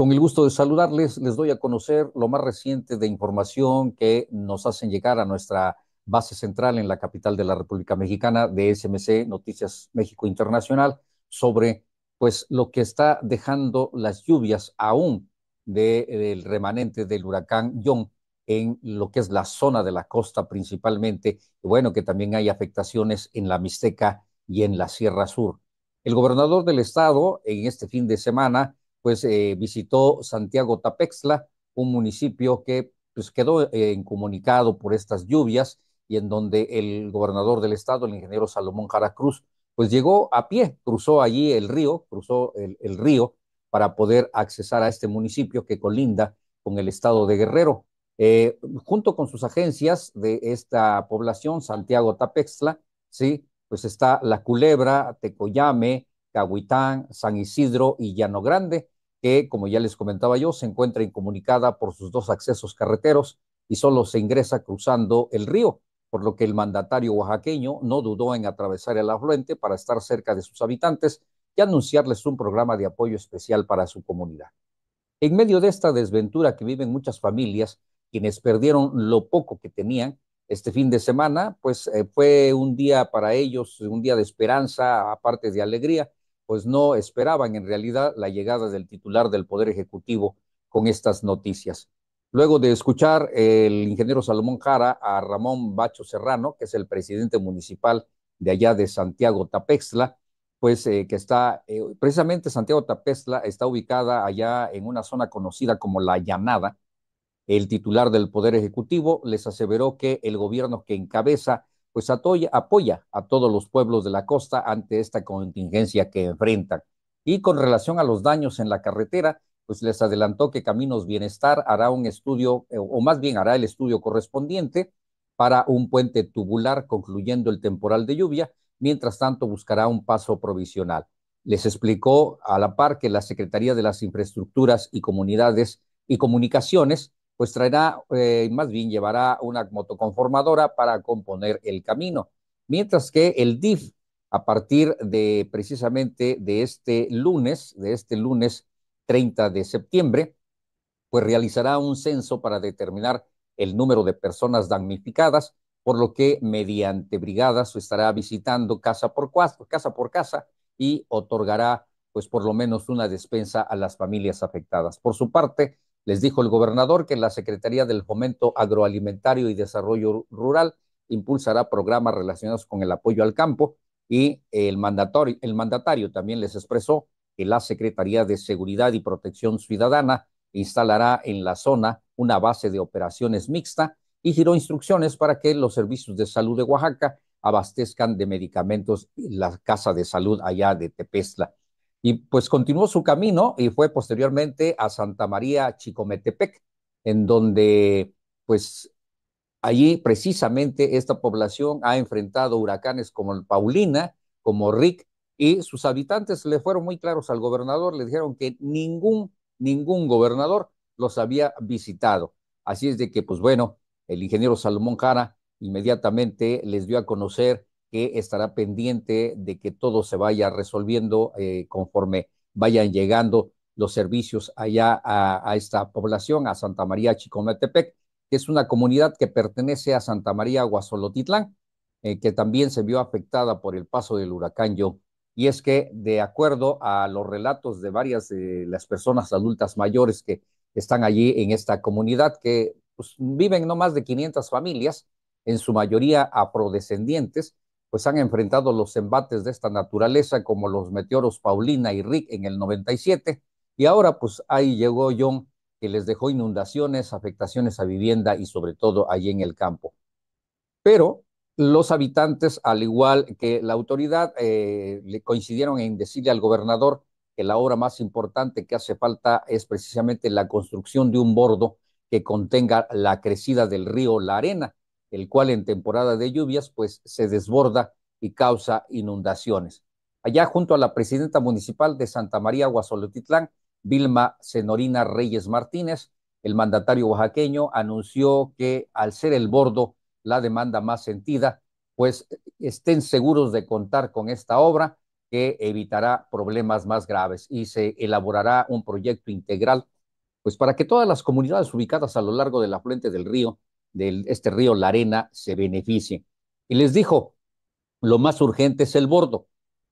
Con el gusto de saludarles, les doy a conocer lo más reciente de información que nos hacen llegar a nuestra base central en la capital de la República Mexicana de SMC Noticias México Internacional sobre pues lo que está dejando las lluvias aún del remanente del huracán John en lo que es la zona de la costa principalmente, y bueno, que también hay afectaciones en la Mixteca y en la Sierra Sur. El gobernador del estado en este fin de semana pues eh, visitó Santiago Tapexla, un municipio que pues quedó eh, incomunicado por estas lluvias y en donde el gobernador del estado, el ingeniero Salomón Jara Cruz, pues llegó a pie, cruzó allí el río, cruzó el, río para poder accesar a este municipio que colinda con el estado de Guerrero. Eh, junto con sus agencias de esta población, Santiago Tapexla, ¿sí? pues está La Culebra, Tecoyame, Cahuitán, San Isidro y Llano Grande, que, como ya les comentaba yo, se encuentra incomunicada por sus dos accesos carreteros y solo se ingresa cruzando el río, por lo que el mandatario oaxaqueño no dudó en atravesar el afluente para estar cerca de sus habitantes y anunciarles un programa de apoyo especial para su comunidad. En medio de esta desventura que viven muchas familias, quienes perdieron lo poco que tenían este fin de semana, pues eh, fue un día para ellos, un día de esperanza, aparte de alegría, pues no esperaban en realidad la llegada del titular del Poder Ejecutivo con estas noticias. Luego de escuchar el ingeniero Salomón Jara a Ramón Bacho Serrano, que es el presidente municipal de allá de Santiago Tapexla, pues eh, que está, eh, precisamente Santiago Tapexla está ubicada allá en una zona conocida como La Llanada. El titular del Poder Ejecutivo les aseveró que el gobierno que encabeza pues apoya a todos los pueblos de la costa ante esta contingencia que enfrentan. Y con relación a los daños en la carretera, pues les adelantó que Caminos Bienestar hará un estudio, eh, o más bien hará el estudio correspondiente para un puente tubular concluyendo el temporal de lluvia, mientras tanto buscará un paso provisional. Les explicó a la par que la Secretaría de las Infraestructuras y Comunidades y Comunicaciones pues traerá, eh, más bien llevará una motoconformadora para componer el camino. Mientras que el DIF, a partir de precisamente de este lunes, de este lunes 30 de septiembre, pues realizará un censo para determinar el número de personas damnificadas, por lo que mediante brigadas estará visitando casa por casa, por casa y otorgará pues por lo menos una despensa a las familias afectadas. Por su parte, les dijo el gobernador que la Secretaría del Fomento Agroalimentario y Desarrollo Rural impulsará programas relacionados con el apoyo al campo y el mandatario, también les expresó que la Secretaría de Seguridad y Protección Ciudadana instalará en la zona una base de operaciones mixta y giró instrucciones para que los servicios de salud de Oaxaca abastezcan de medicamentos la Casa de Salud allá de Tepesla y pues continuó su camino y fue posteriormente a Santa María Chicometepec, en donde pues allí precisamente esta población ha enfrentado huracanes como el Paulina, como Rick, y sus habitantes le fueron muy claros al gobernador, le dijeron que ningún, ningún gobernador los había visitado. Así es de que, pues bueno, el ingeniero Salomón Jara inmediatamente les dio a conocer que estará pendiente de que todo se vaya resolviendo eh, conforme vayan llegando los servicios allá a, esta población, a Santa María Chicometepec, que es una comunidad que pertenece a Santa María Guasolotitlán, eh, que también se vio afectada por el paso del huracán Yo. Y es que, de acuerdo a los relatos de varias de las personas adultas mayores que están allí en esta comunidad, que pues, viven no más de 500 familias, en su mayoría afrodescendientes, pues han enfrentado los embates de esta naturaleza como los meteoros Paulina y Rick en el 97 y ahora pues ahí llegó John que les dejó inundaciones, afectaciones a vivienda y sobre todo allí en el campo. Pero los habitantes, al igual que la autoridad, eh, le coincidieron en decirle al gobernador que la obra más importante que hace falta es precisamente la construcción de un bordo que contenga la crecida del río La Arena el cual en temporada de lluvias pues se desborda y causa inundaciones. Allá junto a la presidenta municipal de Santa María Guasolotitlán, Vilma Senorina Reyes Martínez, el mandatario oaxaqueño anunció que al ser el bordo la demanda más sentida, pues estén seguros de contar con esta obra que evitará problemas más graves y se elaborará un proyecto integral, pues para que todas las comunidades ubicadas a lo largo de la fuente del río de este río La Arena se beneficien. Y les dijo, lo más urgente es el bordo,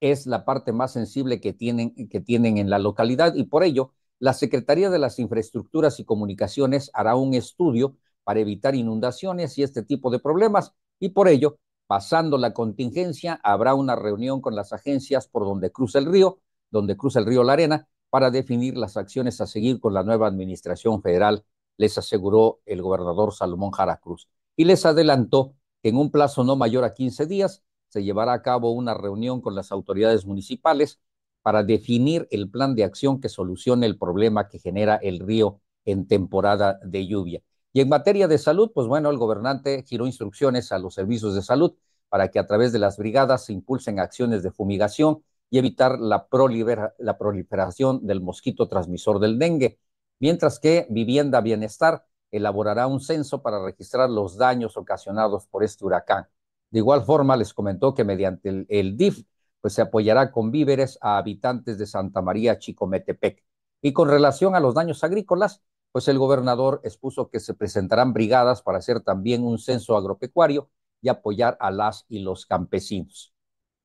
es la parte más sensible que tienen, que tienen en la localidad y por ello la Secretaría de las Infraestructuras y Comunicaciones hará un estudio para evitar inundaciones y este tipo de problemas y por ello, pasando la contingencia, habrá una reunión con las agencias por donde cruza el río, donde cruza el río La Arena, para definir las acciones a seguir con la nueva Administración Federal les aseguró el gobernador Salomón Jara Cruz. Y les adelantó que en un plazo no mayor a 15 días se llevará a cabo una reunión con las autoridades municipales para definir el plan de acción que solucione el problema que genera el río en temporada de lluvia. Y en materia de salud, pues bueno, el gobernante giró instrucciones a los servicios de salud para que a través de las brigadas se impulsen acciones de fumigación y evitar la, proliferación del mosquito transmisor del dengue mientras que Vivienda Bienestar elaborará un censo para registrar los daños ocasionados por este huracán. De igual forma, les comentó que mediante el, DIF pues se apoyará con víveres a habitantes de Santa María Chicometepec. Y con relación a los daños agrícolas, pues el gobernador expuso que se presentarán brigadas para hacer también un censo agropecuario y apoyar a las y los campesinos.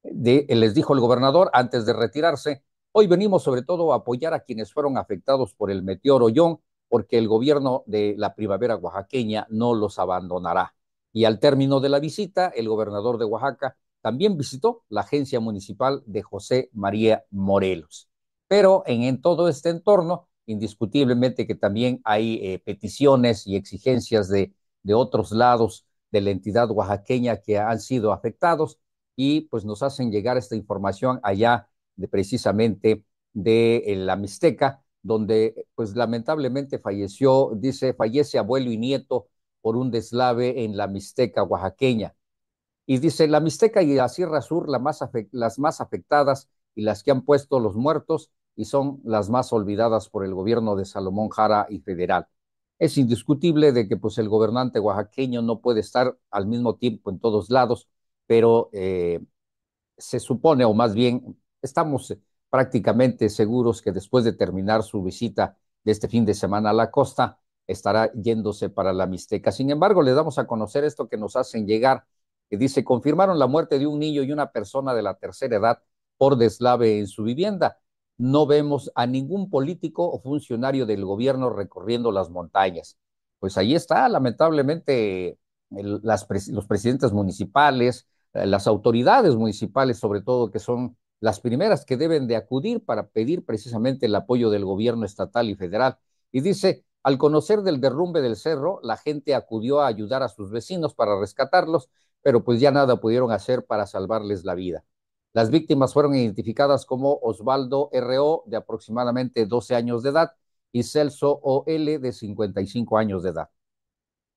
De, les dijo el gobernador, antes de retirarse, Hoy venimos sobre todo a apoyar a quienes fueron afectados por el meteoro John, porque el gobierno de la primavera oaxaqueña no los abandonará. Y al término de la visita, el gobernador de Oaxaca también visitó la agencia municipal de José María Morelos. Pero en, todo este entorno, indiscutiblemente que también hay eh, peticiones y exigencias de, de otros lados de la entidad oaxaqueña que han sido afectados y pues nos hacen llegar esta información allá precisamente de eh, la Mixteca, donde pues lamentablemente falleció, dice, fallece abuelo y nieto por un deslave en la Mixteca oaxaqueña. Y dice, la Mixteca y la Sierra Sur, la más las más afectadas y las que han puesto los muertos y son las más olvidadas por el gobierno de Salomón Jara y federal. Es indiscutible de que pues el gobernante oaxaqueño no puede estar al mismo tiempo en todos lados, pero eh, se supone, o más bien estamos eh, prácticamente seguros que después de terminar su visita de este fin de semana a la costa, estará yéndose para la Mixteca. Sin embargo, le damos a conocer esto que nos hacen llegar, que dice, confirmaron la muerte de un niño y una persona de la tercera edad por deslave en su vivienda. No vemos a ningún político o funcionario del gobierno recorriendo las montañas. Pues ahí está, lamentablemente, los presidentes municipales, eh, las autoridades municipales, sobre todo, que son las primeras que deben de acudir para pedir precisamente el apoyo del gobierno estatal y federal. Y dice, al conocer del derrumbe del cerro, la gente acudió a ayudar a sus vecinos para rescatarlos, pero pues ya nada pudieron hacer para salvarles la vida. Las víctimas fueron identificadas como Osvaldo R.O., de aproximadamente 12 años de edad, y Celso O.L., de 55 años de edad.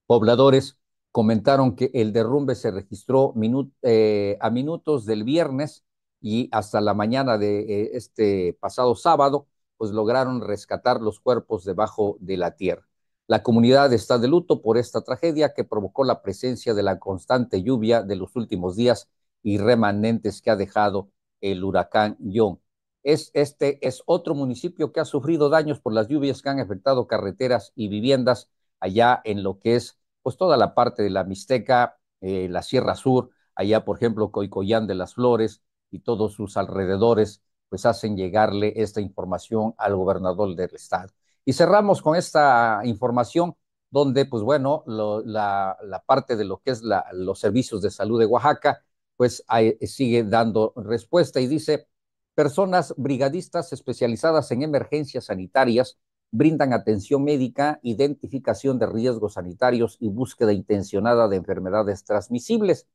Pobladores comentaron que el derrumbe se registró eh, a minutos del viernes y hasta la mañana de eh, este pasado sábado, pues lograron rescatar los cuerpos debajo de la tierra. La comunidad está de luto por esta tragedia que provocó la presencia de la constante lluvia de los últimos días y remanentes que ha dejado el huracán John. Es, este es otro municipio que ha sufrido daños por las lluvias que han afectado carreteras y viviendas allá en lo que es pues toda la parte de la Mixteca, eh, la Sierra Sur, allá por ejemplo Coicoyán de las Flores, y todos sus alrededores, pues hacen llegarle esta información al gobernador del estado. Y cerramos con esta información donde, pues bueno, la, parte de lo que es los servicios de salud de Oaxaca, pues sigue dando respuesta y dice, personas brigadistas especializadas en emergencias sanitarias brindan atención médica, identificación de riesgos sanitarios y búsqueda intencionada de enfermedades transmisibles.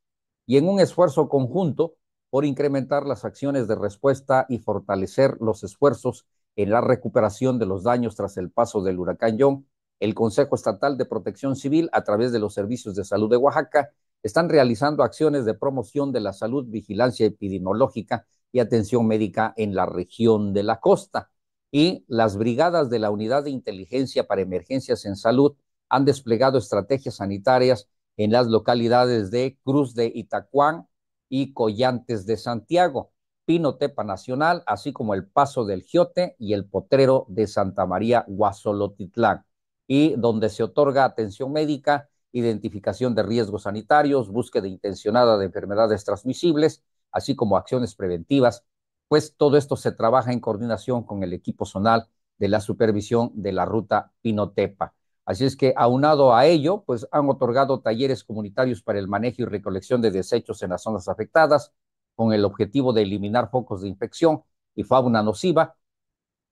Y en un esfuerzo conjunto, por incrementar las acciones de respuesta y fortalecer los esfuerzos en la recuperación de los daños tras el paso del huracán John, el Consejo Estatal de Protección Civil, a través de los Servicios de Salud de Oaxaca, están realizando acciones de promoción de la salud, vigilancia epidemiológica y atención médica en la región de la costa. Y las brigadas de la Unidad de Inteligencia para Emergencias en Salud han desplegado estrategias sanitarias en las localidades de Cruz de Itacuán, y Collantes de Santiago, Pinotepa Nacional, así como el Paso del Giote y el Potrero de Santa María Guasolotitlán, y donde se otorga atención médica, identificación de riesgos sanitarios, búsqueda intencionada de enfermedades transmisibles, así como acciones preventivas, pues todo esto se trabaja en coordinación con el equipo zonal de la supervisión de la ruta Pinotepa. Así es que, aunado a ello, pues han otorgado talleres comunitarios para el manejo y recolección de desechos en las zonas afectadas, con el objetivo de eliminar focos de infección y fauna nociva,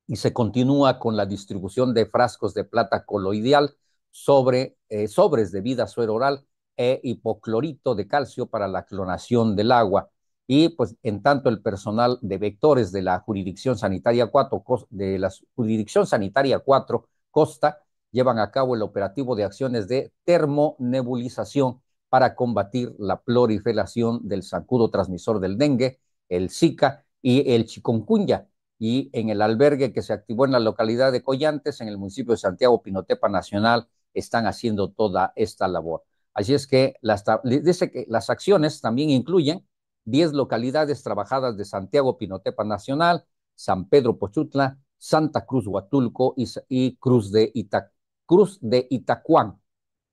y se continúa con la distribución de frascos de plata coloidal sobre eh, sobres de vida suero oral e hipoclorito de calcio para la clonación del agua. Y pues en tanto el personal de vectores de la jurisdicción sanitaria cuatro de la jurisdicción sanitaria 4 Costa llevan a cabo el operativo de acciones de termonebulización para combatir la proliferación del sacudo transmisor del dengue, el Zika y el chikungunya. Y en el albergue que se activó en la localidad de Collantes, en el municipio de Santiago Pinotepa Nacional, están haciendo toda esta labor. Así es que las, dice que las acciones también incluyen 10 localidades trabajadas de Santiago Pinotepa Nacional, San Pedro Pochutla, Santa Cruz Huatulco y, Cruz de Itac Cruz de Itacuán.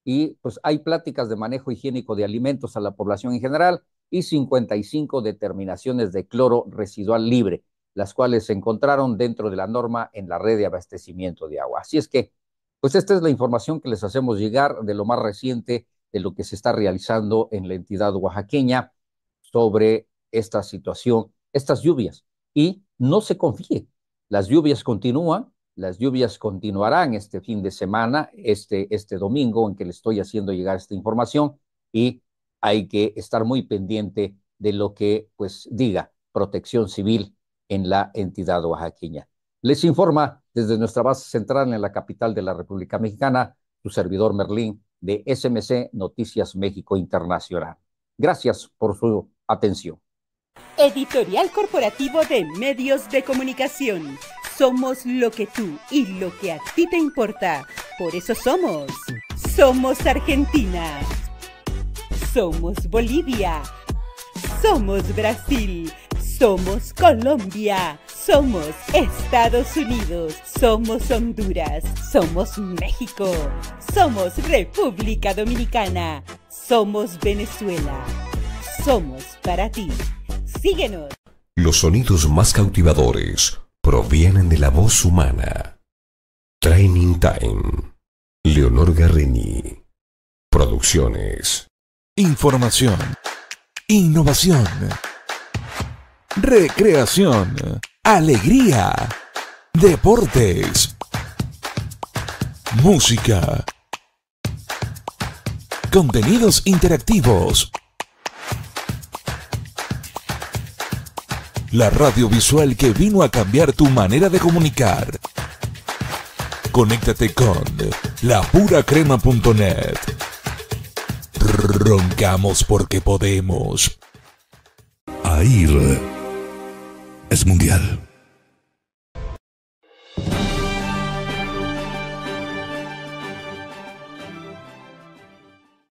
Y pues hay pláticas de manejo higiénico de alimentos a la población en general y 55 determinaciones de cloro residual libre, las cuales se encontraron dentro de la norma en la red de abastecimiento de agua. Así es que, pues esta es la información que les hacemos llegar de lo más reciente de lo que se está realizando en la entidad oaxaqueña sobre esta situación, estas lluvias. Y no se confíe, las lluvias continúan, las lluvias continuarán este fin de semana, este, este domingo en que le estoy haciendo llegar esta información y hay que estar muy pendiente de lo que pues diga Protección Civil en la entidad oaxaqueña. Les informa desde nuestra base central en la capital de la República Mexicana su servidor Merlín de SMC Noticias México Internacional. Gracias por su atención. Editorial Corporativo de Medios de Comunicación. Somos lo que tú y lo que a ti te importa. Por eso somos. Somos Argentina. Somos Bolivia. Somos Brasil. Somos Colombia. Somos Estados Unidos. Somos Honduras. Somos México. Somos República Dominicana. Somos Venezuela. Somos para ti. Síguenos. Los sonidos más cautivadores provienen de la voz humana. Training Time. Leonor Garrini. Producciones. Información. Innovación. Recreación. Alegría. Deportes. Música. Contenidos interactivos. la radio visual que vino a cambiar tu manera de comunicar. Conéctate con lapuracrema.net. Roncamos porque podemos. AIR es mundial.